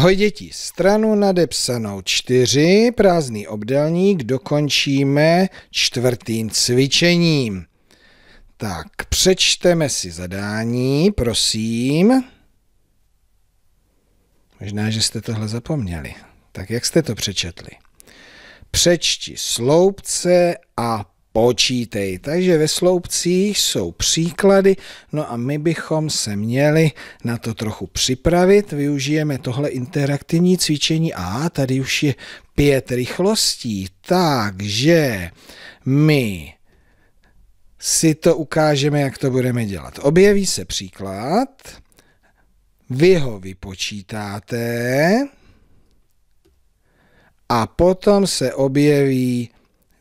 Ahoj děti, stranu nadepsanou čtyři, prázdný obdelník, dokončíme čtvrtým cvičením. Tak, přečteme si zadání, prosím. Možná, že jste tohle zapomněli. Tak jak jste to přečetli? Přečti sloupce a počítej. Takže ve sloupcích jsou příklady, no a my bychom se měli na to trochu připravit. Využijeme tohle interaktivní cvičení a tady už je pět rychlostí, takže my si to ukážeme, jak to budeme dělat. Objeví se příklad, vy ho vypočítáte a potom se objeví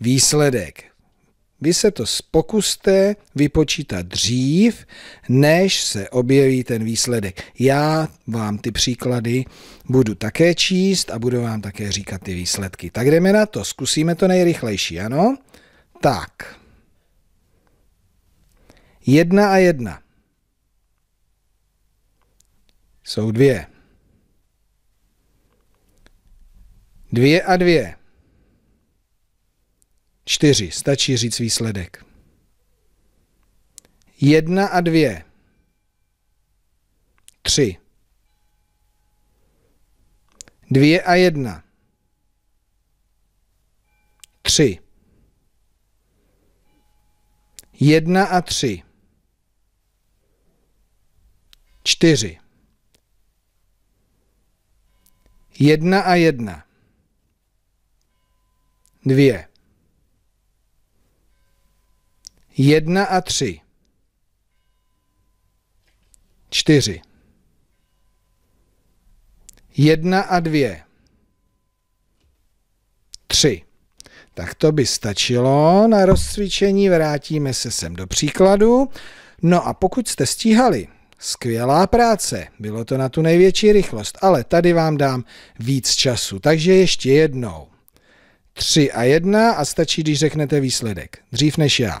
výsledek. Vy se to pokuste vypočítat dřív, než se objeví ten výsledek. Já vám ty příklady budu také číst a budu vám také říkat ty výsledky. Tak jdeme na to, zkusíme to nejrychlejší, ano? Tak. Jedna a jedna. Jsou dvě. Dvě a dvě. Čtyři. Stačí říct výsledek. Jedna a dvě. Tři. Dvě a jedna. Tři. Jedna a tři. Čtyři. Jedna a jedna. Dvě. 1 a 3. 4. 1 a 2. 3. Tak to by stačilo. Na rozcvičení vrátíme se sem do příkladu. No a pokud jste stíhali, skvělá práce, bylo to na tu největší rychlost, ale tady vám dám víc času, takže ještě jednou. 3 a 1 a stačí, když řeknete výsledek, dřív než já.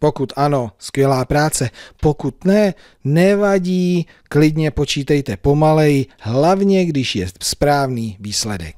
Pokud ano, skvělá práce. Pokud ne, nevadí, klidně počítejte pomalej, hlavně když je správný výsledek.